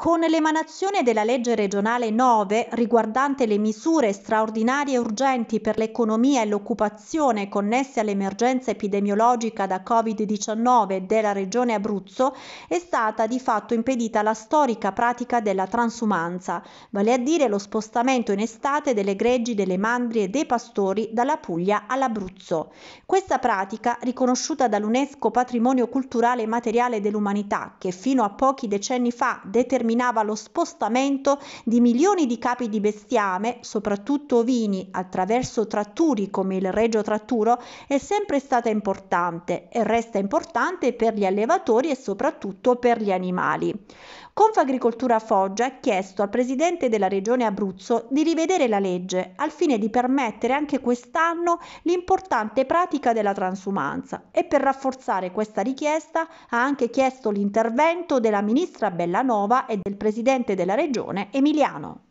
Con l'emanazione della legge regionale 9 riguardante le misure straordinarie e urgenti per l'economia e l'occupazione connesse all'emergenza epidemiologica da Covid-19 della regione Abruzzo, è stata di fatto impedita la storica pratica della transumanza, vale a dire lo spostamento in estate delle greggi, delle mandrie e dei pastori dalla Puglia all'Abruzzo. Questa pratica, riconosciuta dall'UNESCO Patrimonio Culturale e Materiale dell'Umanità, che fino a pochi decenni fa determinava determinava lo spostamento di milioni di capi di bestiame, soprattutto ovini, attraverso tratturi come il Regio Tratturo, è sempre stata importante e resta importante per gli allevatori e soprattutto per gli animali. Confagricoltura Foggia ha chiesto al presidente della regione Abruzzo di rivedere la legge al fine di permettere anche quest'anno l'importante pratica della transumanza e per rafforzare questa richiesta ha anche chiesto l'intervento della ministra Bellanova e del presidente della regione Emiliano.